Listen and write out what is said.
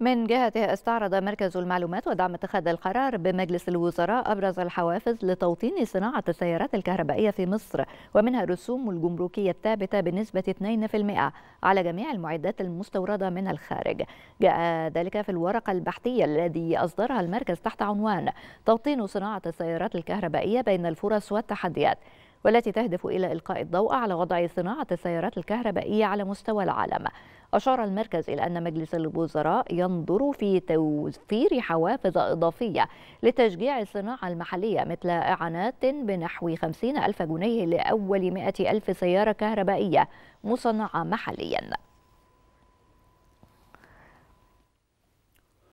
من جهته استعرض مركز المعلومات ودعم اتخاذ القرار بمجلس الوزراء أبرز الحوافز لتوطين صناعة السيارات الكهربائية في مصر ومنها الرسوم الجمركية الثابتة بنسبة 2% على جميع المعدات المستوردة من الخارج جاء ذلك في الورقة البحثية الذي أصدرها المركز تحت عنوان توطين صناعة السيارات الكهربائية بين الفرص والتحديات والتي تهدف إلى إلقاء الضوء على وضع صناعة السيارات الكهربائية على مستوى العالم أشار المركز إلى أن مجلس الوزراء ينظر في توفير حوافز إضافية لتشجيع الصناعة المحلية مثل إعانات بنحو 50 ألف جنيه لأول 100 ألف سيارة كهربائية مصنعة محلياً